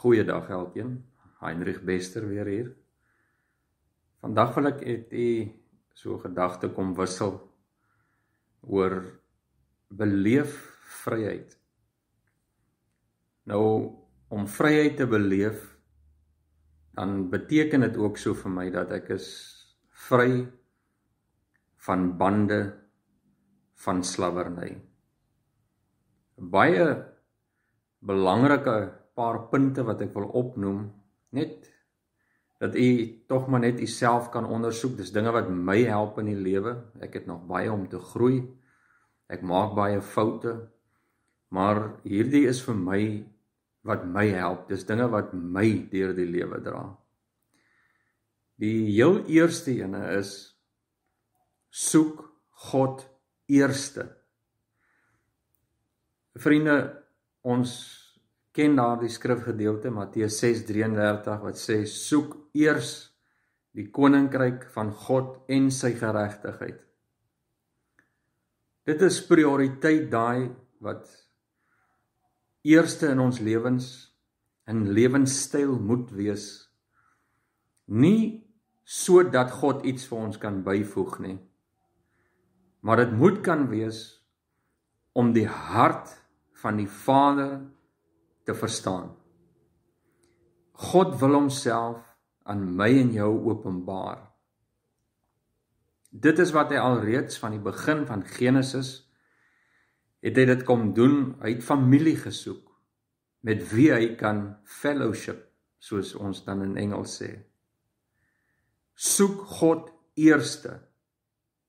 Goeiedag elkeen. Heinrich Bester weer hier. Vandag wil ek net so gedagte kom wissel oor beleef vryheid. Nou om vryheid te beleef dan beteken dit ook so vir my dat ek is vry van bande van slawerny. Baie belangrike paar punte wat ek wil opnoem net dat u tog maar net uself kan ondersoek dis dinge wat my help in die lewe ek het nog baie om te groei ek maak baie foute maar hierdie is vir my wat my help dis dinge wat my deur die lewe dra die heel eerste ene is soek God eerste vriende ons ken daardie skrifgedeelte Matteus 6:33 wat sê soek eers die koninkryk van God en sy geregtigheid. Dit is prioriteit daai wat eerste in ons lewens in lewenstyl moet wees. Nie sodat God iets vir ons kan byvoeg nie. Maar dit moet kan wees om die hart van die Vader te verstaan. God wil homself aan my en jou openbaar. Dit is wat hy alreeds van die begin van Genesis het hy dit kom doen. Hy het familie gesoek met wie hy kan fellowship, soos ons dan in Engels sê. Soek God eerste.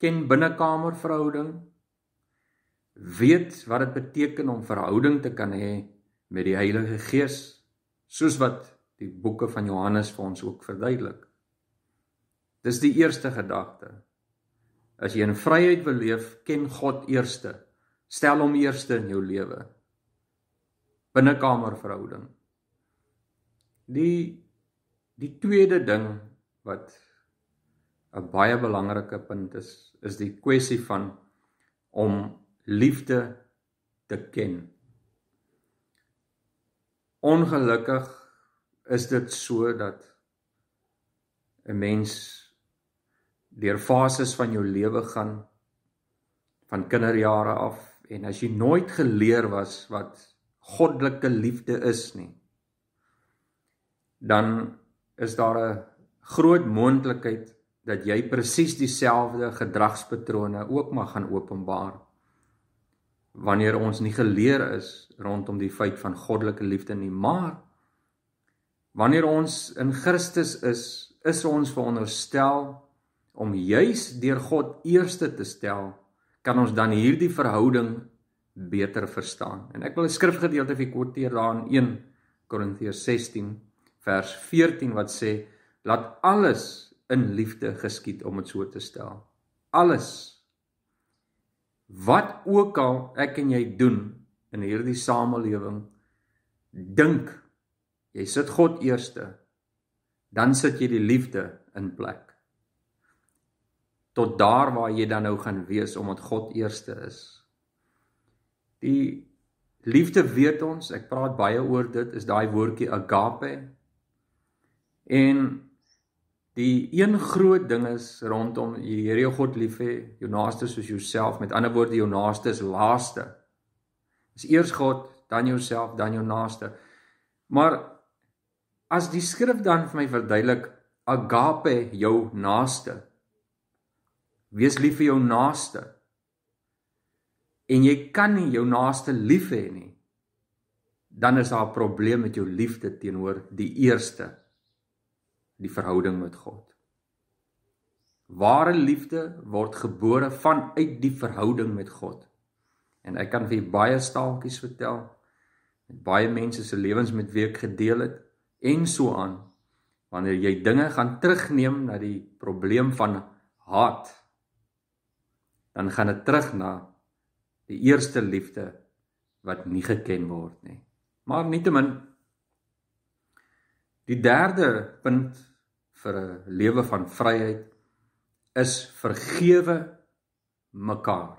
Ken binnekamerverhouding. Weet wat dit beteken om verhouding te kan hê met die Heilige Gees, soos wat die boeke van Johannes vir ons ook verduidelik. Dis die eerste gedagte. As jy in vryheid wil leef, ken God eerste. Stel hom eerste in jou lewe. Binnekamerverhouding. Die die tweede ding wat 'n baie belangrike punt is, is die kwessie van om liefde te ken. Ongelukkig is dit so dat 'n mens deur fases van jou lewe gaan van kinderjare af en as jy nooit geleer was wat goddelike liefde is nie dan is daar 'n groot moontlikheid dat jy presies dieselfde gedragspatrone ook maar gaan openbaar wanneer ons nie geleer is rondom die feit van goddelike liefde nie, maar wanneer ons in Christus is, is ons veronderstel om juis deur God eerste te stel, kan ons dan hierdie verhouding beter verstaan. En ek wil 'n skrifgedeelte vir kwoteer daar in 1 Korintiërs 16 vers 14 wat sê: "Laat alles in liefde geskied om dit so te stel." Alles Wat ook al ek en jy doen in hierdie samelewing, dink jy sit God eerste, dan sit jy die liefde in plek. Tot daar waar jy dan nou gaan wees omdat God eerste is. Die liefde weet ons, ek praat baie oor dit, is daai woordjie agape. En Die een groot ding is rondom jy Here jou God lief hê, jou naaste soos jouself. Met ander woorde, jou naaste is laaste. Is eers God, dan jouself, dan jou naaste. Maar as die skrif dan vir my verduidelik agape jou naaste. Wees lief vir jou naaste. En jy kan nie jou naaste lief hê nie. Dan is daar 'n probleem met jou liefde teenoor die eerste die verhouding met God. Ware liefde word gebore vanuit die verhouding met God. En ek kan vir baie staaltjies vertel met baie mense se lewens met wie ek gedeel het en so aan wanneer jy dinge gaan terugneem na die probleem van haat dan gaan dit terug na die eerste liefde wat nie geken word nie. Maar nietemin die derde punt vir 'n lewe van vryheid is vergewe mekaar.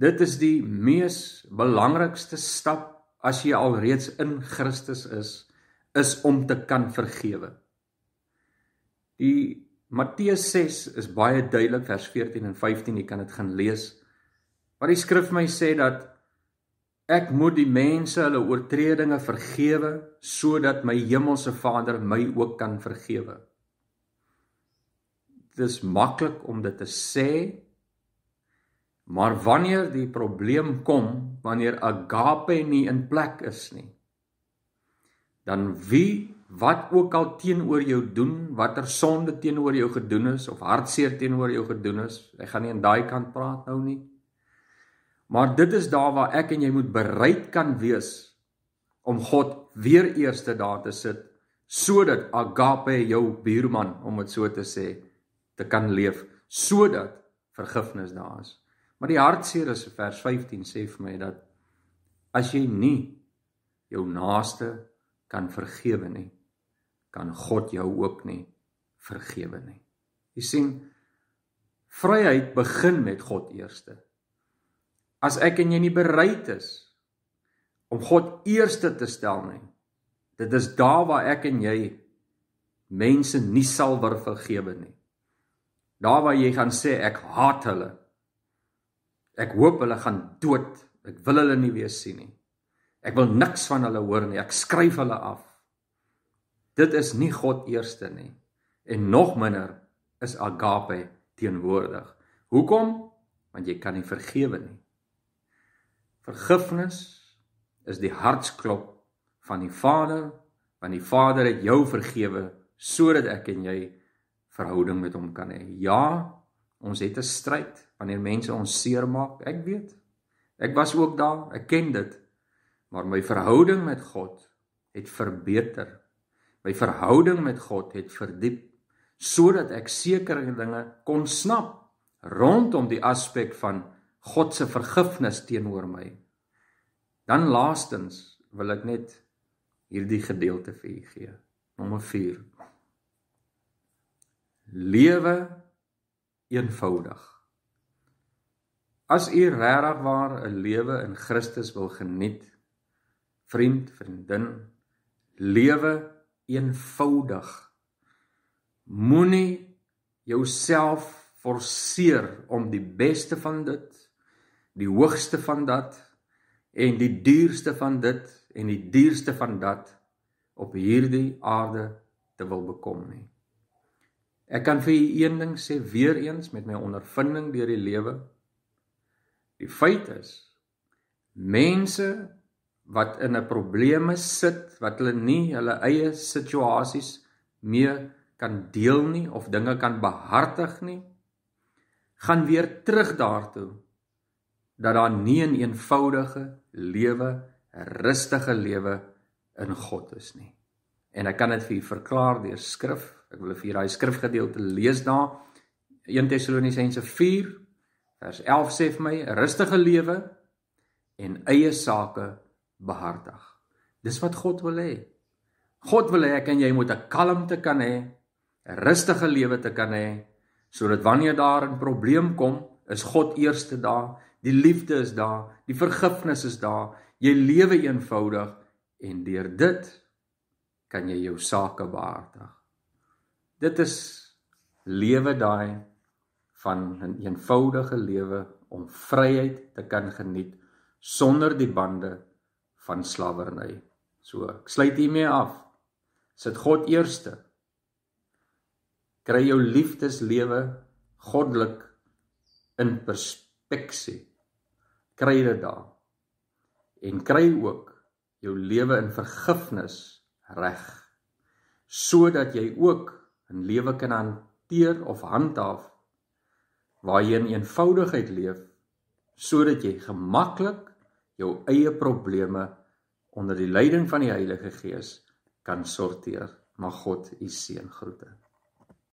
Dit is die mees belangrikste stap as jy alreeds in Christus is, is om te kan vergewe. Die Matteus 6 is baie duidelik vers 14 en 15, jy kan dit gaan lees. Wat die skrif my sê dat Ek moet die mense hulle oortredinge vergewe sodat my hemelse Vader my ook kan vergewe. Dis maklik om dit te sê, maar wanneer die probleem kom, wanneer agape nie in plek is nie, dan wie wat ook al teenoor jou doen, watter sonde teenoor jou gedoen is of hartseer teenoor jou gedoen is, ek gaan nie aan daai kant praat nou nie. Maar dit is daar waar ek en jy moet bereid kan wees om God weer eerste daar te sit sodat agape jou buurman om dit so te sê te kan leef sodat vergifnis daar is. Maar die hartseer is vers 15 sê vir my dat as jy nie jou naaste kan vergewe nie, kan God jou ook nie vergewe nie. Jy sien vryheid begin met God eerste as ek en jy nie bereid is om God eerste te stel nie. Dit is daar waar ek en jy mense nie sal wil vergewe nie. Daar waar jy gaan sê ek haat hulle. Ek hoop hulle gaan dood. Ek wil hulle nie weer sien nie. Ek wil niks van hulle hoor nie. Ek skryf hulle af. Dit is nie God eerste nie. En nog minder is agape teenwoordig. Hoekom? Want jy kan nie vergewe nie. Vergifnis is die hartsklop van die Vader, want die Vader het jou vergewe sodat ek en jy verhouding met hom kan hê. Ja, ons het 'n stryd wanneer mense ons seermaak, ek weet. Ek was ook daar, ek ken dit. Maar my verhouding met God het verbeter. My verhouding met God het verdiep sodat ek sekere dinge kon snap rondom die aspek van God se vergifnis teenoor my. Dan laastens wil ek net hierdie gedeelte vir u gee. Nommer 4. Lewe eenvoudig. As u regwaar 'n lewe in Christus wil geniet, vriend, vriendin, lewe eenvoudig. Moenie jouself forceer om die beste van dit die hoogste van dat en die duurste van dit en die duurste van dat op hierdie aarde te wil bekom nie. Ek kan vir u een ding sê weer eens met my ondervinding deur die lewe. Die feit is mense wat in 'n probleme sit wat hulle nie hulle eie situasies mee kan deel nie of dinge kan behartig nie gaan weer terug daartoe dat daar nie 'n eenvoudige lewe, rustige lewe in God is nie. En ek kan dit vir u verklaar deur skrif. Ek wil vir julle daai skrifgedeelte lees na 1 Tessalonisense 4 vers 11 sê vir my 'n rustige lewe en eie sake behartig. Dis wat God wil hê. God wil hê ek en jy moet 'n kalmte kan hê, 'n rustige lewe te kan hê sodat wanneer daar 'n probleem kom, is God eerste daar Die liefde is daar, die vergifnis is daar. Jy lewe eenvoudig en deur dit kan jy jou sake behartig. Dit is lewe daai van 'n eenvoudige lewe om vryheid te kan geniet sonder die bande van slawerny. So, ek sluit hiermee af. Sit God eerste. Kry jou liefdeslewe goddelik in perspektief kry dit daar. En kry ook jou lewe in vergifnis reg sodat jy ook 'n lewe kan hanteer of handhaaf waar jy in eenvoudigheid leef sodat jy gemaklik jou eie probleme onder die leiding van die Heilige Gees kan sorteer. Mag God u seën groete.